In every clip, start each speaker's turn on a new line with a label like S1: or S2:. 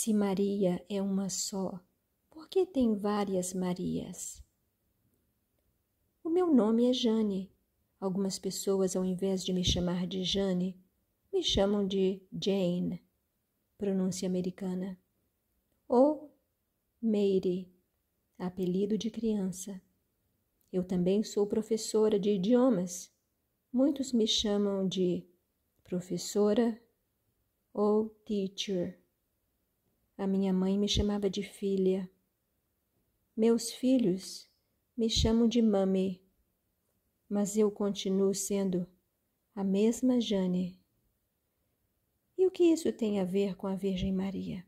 S1: Se Maria é uma só, por que tem várias Marias? O meu nome é Jane. Algumas pessoas, ao invés de me chamar de Jane, me chamam de Jane, pronúncia americana, ou Mary, apelido de criança. Eu também sou professora de idiomas. Muitos me chamam de professora ou teacher. A minha mãe me chamava de filha. Meus filhos me chamam de mami, mas eu continuo sendo a mesma Jane. E o que isso tem a ver com a Virgem Maria?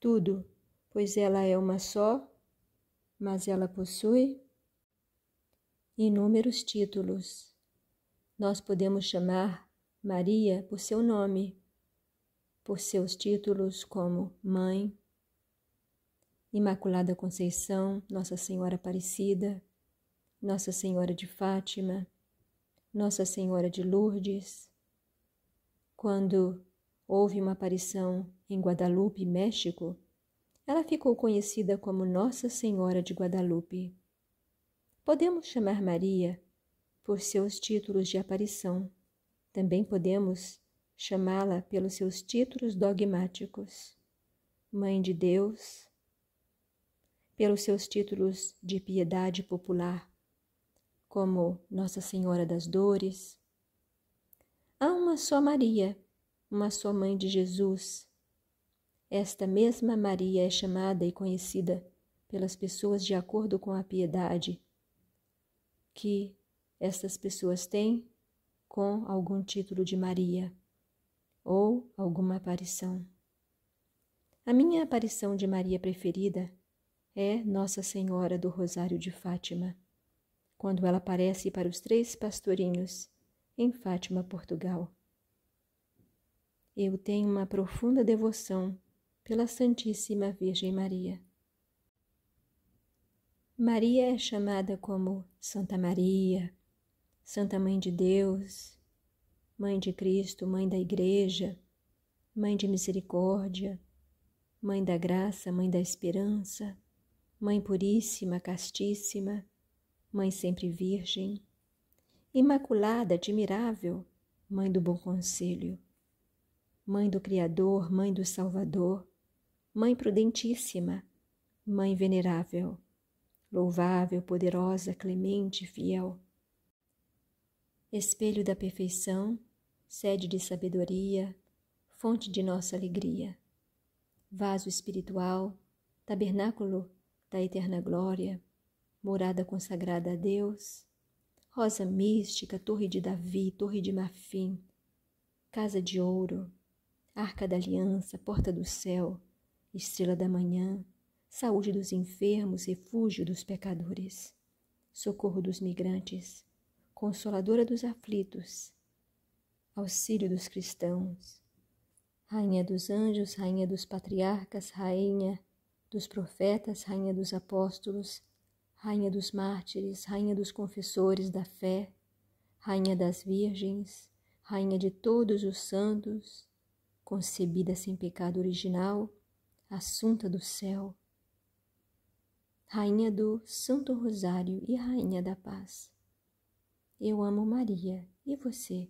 S1: Tudo, pois ela é uma só, mas ela possui inúmeros títulos. Nós podemos chamar Maria por seu nome, por seus títulos como Mãe, Imaculada Conceição, Nossa Senhora Aparecida, Nossa Senhora de Fátima, Nossa Senhora de Lourdes. Quando houve uma aparição em Guadalupe, México, ela ficou conhecida como Nossa Senhora de Guadalupe. Podemos chamar Maria por seus títulos de aparição. Também podemos chamá-la pelos seus títulos dogmáticos, Mãe de Deus, pelos seus títulos de piedade popular, como Nossa Senhora das Dores. Há uma só Maria, uma só Mãe de Jesus. Esta mesma Maria é chamada e conhecida pelas pessoas de acordo com a piedade que estas pessoas têm com algum título de Maria ou alguma aparição. A minha aparição de Maria preferida é Nossa Senhora do Rosário de Fátima, quando ela aparece para os três pastorinhos em Fátima, Portugal. Eu tenho uma profunda devoção pela Santíssima Virgem Maria. Maria é chamada como Santa Maria, Santa Mãe de Deus, Mãe de Cristo, Mãe da Igreja, Mãe de Misericórdia, Mãe da Graça, Mãe da Esperança, Mãe Puríssima, Castíssima, Mãe Sempre Virgem, Imaculada, Admirável, Mãe do Bom Conselho, Mãe do Criador, Mãe do Salvador, Mãe Prudentíssima, Mãe Venerável, Louvável, Poderosa, Clemente, Fiel, espelho da perfeição, sede de sabedoria, fonte de nossa alegria, vaso espiritual, tabernáculo da eterna glória, morada consagrada a Deus, rosa mística, torre de Davi, torre de marfim, casa de ouro, arca da aliança, porta do céu, estrela da manhã, saúde dos enfermos, refúgio dos pecadores, socorro dos migrantes consoladora dos aflitos, auxílio dos cristãos, rainha dos anjos, rainha dos patriarcas, rainha dos profetas, rainha dos apóstolos, rainha dos mártires, rainha dos confessores da fé, rainha das virgens, rainha de todos os santos, concebida sem pecado original, assunta do céu, rainha do Santo Rosário e rainha da paz. Eu amo Maria. E você?